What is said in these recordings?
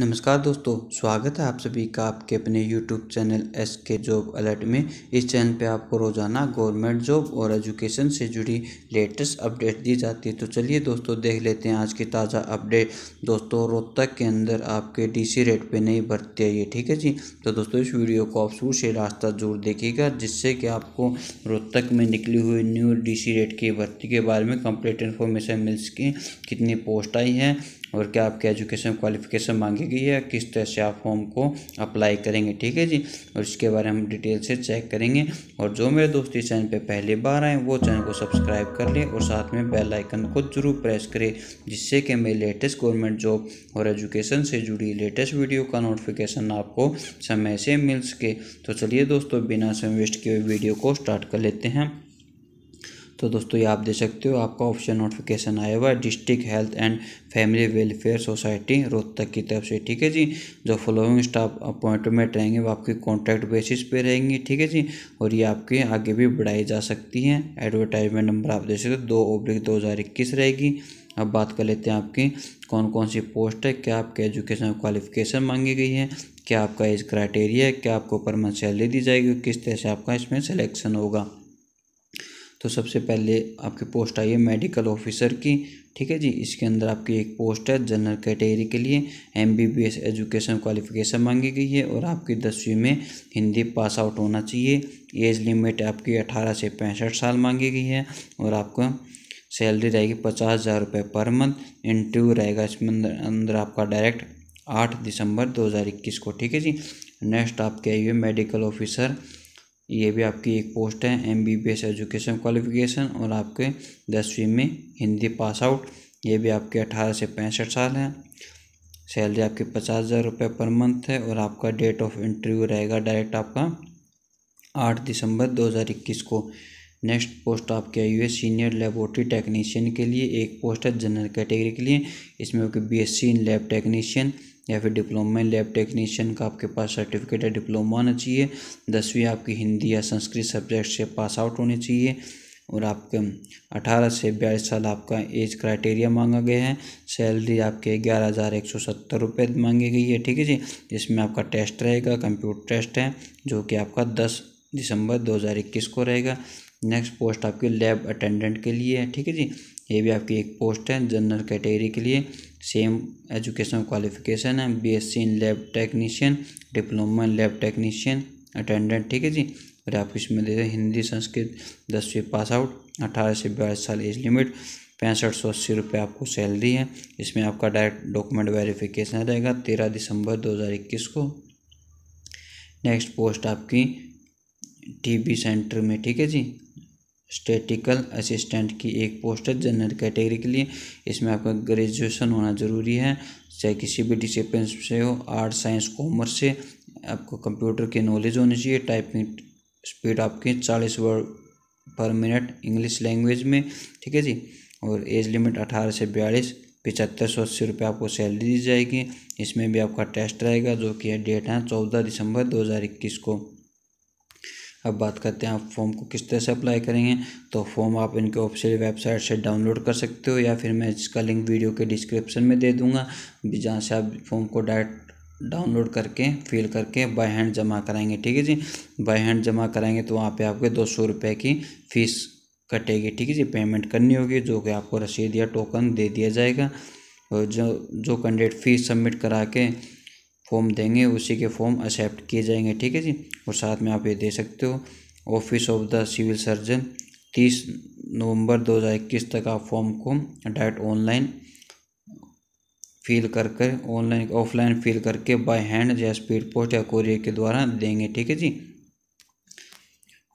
नमस्कार दोस्तों स्वागत है आप सभी का आपके अपने YouTube channel S K job alert में इस चैनल पे आपको रोज़ाना गवर्नमेंट जॉब और एजुकेशन से जुड़ी लेटेस्ट अपडेट दी जाती है तो चलिए दोस्तों देख लेते हैं आज की ताज़ा अपडेट दोस्तों रोहतक के अंदर आपके डीसी रेट पे नई भर्ती आई है ठीक है जी तो दोस्तों इस वीडियो को आप शुरू से रास्ता जरूर देखिएगा जिससे कि आपको रोहतक में निकली हुई न्यू डी रेट की भर्ती के बारे में कम्प्लीट इन्फॉर्मेशन मिल सके कितनी पोस्ट आई है और क्या आपके एजुकेशन क्वालिफिकेशन मांगी गई है किस तरह से आप फॉर्म को अप्लाई करेंगे ठीक है जी और इसके बारे में हम डिटेल से चेक करेंगे और जो मेरे दोस्त इस चैनल पर पहली बार आए वो चैनल को सब्सक्राइब कर लें और साथ में बेल आइकन को जरूर प्रेस करें जिससे कि मेरे लेटेस्ट गवर्नमेंट जॉब और एजुकेशन से जुड़ी लेटेस्ट वीडियो का नोटिफिकेशन आपको समय से मिल सके तो चलिए दोस्तों बिना समय वेस्ट किए वीडियो को स्टार्ट कर लेते हैं तो दोस्तों ये आप देख सकते हो आपका ऑप्शन नोटिफिकेशन आया हुआ है district health and family welfare society Rohtak की तरफ से ठीक है जी जो फॉलोइंग स्टाफ अपॉइंटमेंट रहेंगे वो आपकी कॉन्ट्रैक्ट बेसिस पे रहेंगी ठीक है जी और ये आपके आगे भी बढ़ाई जा सकती है एडवर्टाइजमेंट नंबर आप दे सकते हो दो ओब्लिक दो हज़ार इक्कीस रहेगी अब बात कर लेते हैं आपकी कौन कौन सी पोस्ट है क्या आपके एजुकेशन क्वालिफिकेशन मांगी गई है क्या आपका एज क्राइटेरिया है क्या आपको परमन सैलरी दी जाएगी किस तरह से आपका इसमें सिलेक्शन होगा तो सबसे पहले आपकी पोस्ट आई है मेडिकल ऑफिसर की ठीक है जी इसके अंदर आपकी एक पोस्ट है जनरल कैटेगरी के लिए M B B S education qualification मांगी गई है और आपकी दसवीं में हिंदी पास आउट होना चाहिए एज लिमिट आपकी अठारह से पैंसठ साल मांगी गई है और आपका सैलरी रहेगी पचास हज़ार रुपये पर मंथ इंटरव्यू रहेगा इसमें अंदर अंदर आपका डायरेक्ट आठ दिसंबर दो को ठीक है जी नेक्स्ट आपके आई मेडिकल ऑफिसर ये भी आपकी एक पोस्ट है M B B S education qualification और आपके दसवीं में हिंदी पास आउट ये भी आपके अठारह से पैंसठ साल हैं सैलरी आपकी पचास हज़ार रुपये पर मंथ है और आपका डेट ऑफ इंटरव्यू रहेगा डायरेक्ट आपका आठ दिसंबर दो हज़ार इक्कीस को नेक्स्ट पोस्ट आपके आई हुई है सीनियर लेबोरेटरी टेक्नीशियन के लिए एक पोस्ट है जनरल कैटेगरी के लिए इसमें आपकी B S C in lab technician या फिर डिप्लोमा लैब टेक्नीशियन का आपके पास सर्टिफिकेट या डिप्लोमा होना चाहिए दसवीं आपकी हिंदी या संस्कृत सब्जेक्ट से पास आउट होने चाहिए और आपके अठारह से बयालीस साल आपका एज क्राइटेरिया मांगा गया है सैलरी आपके ग्यारह हज़ार एक सौ सत्तर रुपये मांगी गई है ठीक है जी इसमें आपका टेस्ट रहेगा कंप्यूटर टेस्ट है जो कि आपका दस दिसंबर दो हज़ार इक्कीस को रहेगा नेक्स्ट पोस्ट आपकी लैब अटेंडेंट के लिए है ठीक है जी ये भी आपकी एक पोस्ट है जनरल कैटेगरी के लिए सेम एजुकेशन क्वालिफिकेशन है BSc in lab technician diploma in lab technician attendant ठीक है जी और आप इसमें दे रहे हिंदी संस्कृत दसवीं पास आउट अठारह से बयालीस साल एज लिमिट पैंसठ सौ अस्सी रुपये आपको सैलरी है इसमें आपका डायरेक्ट डॉक्यूमेंट वेरिफिकेशन रहेगा तेरह दिसंबर दो हज़ार इक्कीस को नेक्स्ट पोस्ट आपकी बी सेंटर में ठीक है जी स्टेटिकल असिस्टेंट की एक पोस्ट है जनरल कैटेगरी के लिए इसमें आपका ग्रेजुएशन होना ज़रूरी है चाहे किसी भी डिसिप्लिन से हो आर्ट साइंस कॉमर्स से आपको कंप्यूटर की नॉलेज होनी चाहिए टाइपिंग स्पीड आपकी चालीस वर्ड पर मिनट इंग्लिश लैंग्वेज में ठीक है जी और एज लिमिट अठारह से बयालीस पिचहत्तर सौ अस्सी रुपये आपको सैलरी दी जाएगी इसमें भी आपका टेस्ट रहेगा जो कि डेट है चौदह दिसंबर दो हज़ार इक्कीस को अब बात करते हैं आप फॉर्म को किस तरह से अप्लाई करेंगे तो फॉर्म आप इनके ऑफिशियल वेबसाइट से डाउनलोड कर सकते हो या फिर मैं इसका लिंक वीडियो के डिस्क्रिप्शन में दे दूँगा जहाँ से आप फॉर्म को डायरेक्ट डाउनलोड करके फिल करके बाय हैंड जमा कराएंगे ठीक है जी बाय हैंड जमा कराएंगे तो वहाँ पे आपके दो सौ रुपये की फ़ीस कटेगी ठीक है जी पेमेंट करनी होगी जो कि आपको रसीद या टोकन दे दिया जाएगा और जो जो कैंडिडेट फ़ीस सबमिट करा के फॉर्म देंगे उसी के फॉर्म एक्सेप्ट किए जाएंगे ठीक है जी और साथ में आप ये दे सकते हो office of the civil surgeon तीस नवंबर 2021 तक आप फॉर्म को डायरेक्ट ऑनलाइन फिल कर कर ऑनलाइन ऑफलाइन फिल करके बाय हैंड या स्पीड पोस्ट या कोरियर के द्वारा देंगे ठीक है जी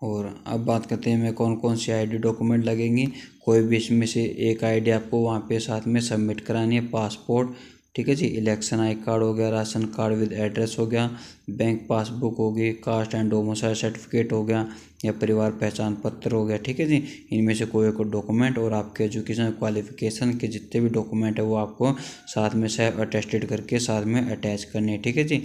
और अब बात करते हैं मैं कौन कौन सी आईडी डॉक्यूमेंट लगेंगी कोई भी इसमें से एक आईडी आपको वहाँ पे साथ में सबमिट करानी है पासपोर्ट ठीक है जी इलेक्शन आई कार्ड हो गया राशन कार्ड विद एड्रेस हो गया बैंक पासबुक हो गई कास्ट एंड डोमोसाइल सर्टिफिकेट हो गया या परिवार पहचान पत्र हो गया ठीक है जी इनमें से कोई एक डॉक्यूमेंट और आपके एजुकेशन क्वालिफिकेशन के जितने भी डॉक्यूमेंट है वो आपको साथ में सेल्फ अटेस्टेड करके साथ में अटैच करने है ठीक है जी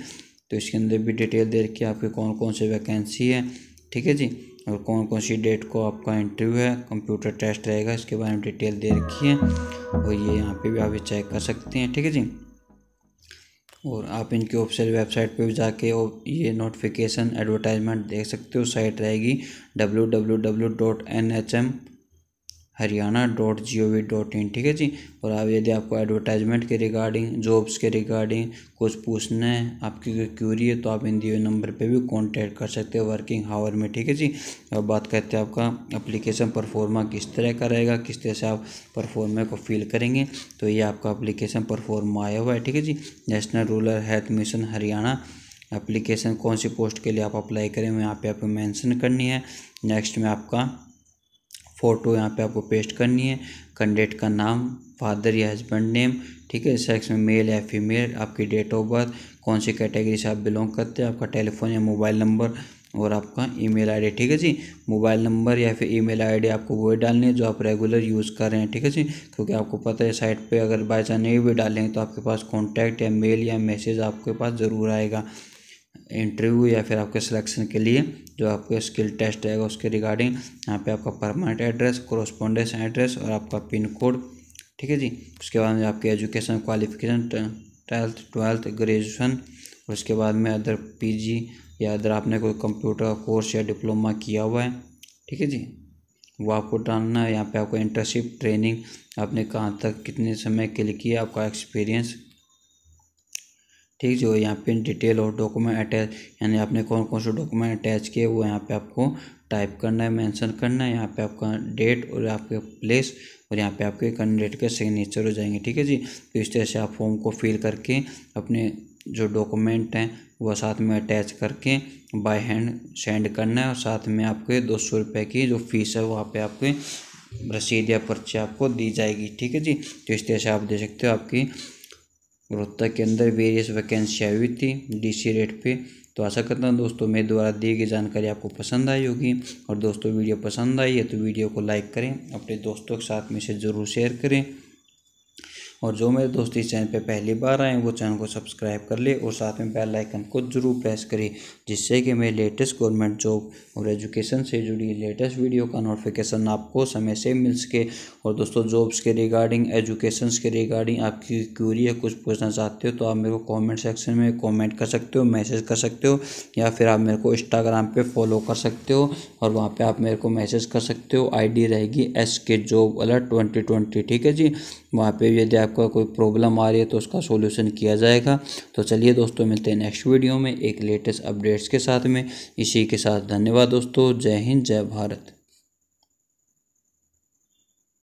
तो इसके अंदर भी डिटेल दे रखी है आपकी कौन कौन सी वैकेंसी है ठीक है जी और कौन कौन सी डेट को आपका इंटरव्यू है कंप्यूटर टेस्ट रहेगा इसके बारे में डिटेल दे रखी है और ये यहाँ पे भी आप चेक कर सकते हैं ठीक है जी और आप इनकी ऑफिशियल वेबसाइट पे भी जाके और ये नोटिफिकेशन एडवर्टाइजमेंट देख सकते हो साइट रहेगी W W W dot N H M Haryana dot G O V dot in ठीक है जी और आप यदि आपको एडवर्टाइजमेंट के रिगार्डिंग जॉब्स के रिगार्डिंग कुछ पूछना है आपकी कोई क्यूरी है तो आप इन दिए नंबर पे भी कांटेक्ट कर सकते हो वर्किंग हावर में ठीक है जी अब बात करते हैं आपका अप्लीकेशन परफॉर्मा किस तरह का रहेगा किस तरह से आप परफॉर्मा को फिल करेंगे तो ये आपका अप्लीकेशन परफॉर्मा आया हुआ है ठीक है जी national rural health mission Haryana application कौन सी पोस्ट के लिए आप अप्लाई करें यहाँ पे आपको मेंशन करनी है नेक्स्ट में आपका फ़ोटो यहाँ पे आपको पेस्ट करनी है कैंडिडेट का नाम फादर या हस्बैंड नेम ठीक है सेक्स में मेल या फीमेल आपकी डेट ऑफ बर्थ कौन सी कैटेगरी से आप बिलोंग करते हैं आपका टेलीफोन या मोबाइल नंबर और आपका ईमेल आईडी ठीक है जी मोबाइल नंबर या फिर ईमेल आईडी आपको वही डालनी है जो आप रेगुलर यूज़ कर रहे हैं ठीक है जी क्योंकि आपको पता है साइट पे अगर बाई चांस नहीं भी डालेंगे तो आपके पास कॉन्टैक्ट या मेल या मैसेज आपके पास ज़रूर आएगा इंटरव्यू या फिर आपके सिलेक्शन के लिए जो आपके स्किल टेस्ट रहेगा उसके रिगार्डिंग यहाँ पे आपका परमानेंट एड्रेस कॉरस्पॉन्डेंस एड्रेस और आपका पिन कोड ठीक है जी उसके बाद में आपके education qualification twelfth twelfth graduation और उसके बाद में अदर पीजी या अदर आपने कोई कंप्यूटर कोर्स या डिप्लोमा किया हुआ है ठीक है जी वो आपको डालना है यहाँ पर आपको इंटर्नशिप ट्रेनिंग आपने कहाँ तक कितने समय के लिए किया आपका एक्सपीरियंस ठीक जो यहाँ पे डिटेल और डॉक्यूमेंट अटैच यानी आपने कौन कौन से डॉक्यूमेंट अटैच किए वो यहाँ पे आपको टाइप करना है मेंशन करना है यहाँ पे आपका डेट और आपके प्लेस और यहाँ पे आपके कैंडिडेट के सिग्नेचर हो जाएंगे ठीक है जी तो इस तरह से आप फॉर्म को फिल करके अपने जो डॉक्यूमेंट हैं वह साथ में अटैच करके बाय हैंड सेंड करना है और साथ में आपके दो सौ रुपये की जो फीस है वहाँ पे आपके रसीद या पर्ची आपको दी जाएगी ठीक है जी तो इस तरह से आप दे सकते हो आपकी रोहतक के अंदर वेरियस वैकेंसी आई हुई थी डीसी रेट पे तो आशा करता हूँ दोस्तों मेरे द्वारा दी गई जानकारी आपको पसंद आई होगी और दोस्तों वीडियो पसंद आई है तो वीडियो को लाइक करें अपने दोस्तों के साथ में इसे ज़रूर शेयर करें और जो मेरे दोस्त इस चैनल पे पहली बार आए वो चैनल को सब्सक्राइब कर ले और साथ में बेल आइकन को जरूर प्रेस करें जिससे कि मेरे लेटेस्ट गवर्नमेंट जॉब और एजुकेशन से जुड़ी लेटेस्ट वीडियो का नोटिफिकेशन आपको समय से मिल सके और दोस्तों जॉब्स के रिगार्डिंग एजुकेशन के रिगार्डिंग आपकी क्यूरी या कुछ पूछना चाहते हो तो आप मेरे को कॉमेंट सेक्शन में कॉमेंट कर सकते हो मैसेज कर सकते हो या फिर आप मेरे को इंस्टाग्राम पर फॉलो कर सकते हो और वहाँ पर आप मेरे को मैसेज कर सकते हो आई रहेगी S K job alert twenty ठीक है जी वहाँ पर यदि आप आपका कोई प्रॉब्लम आ रही है तो उसका सोल्यूशन किया जाएगा तो चलिए दोस्तों मिलते हैं नेक्स्ट वीडियो में एक लेटेस्ट अपडेट्स के साथ में इसी के साथ धन्यवाद दोस्तों जय हिंद जय भारत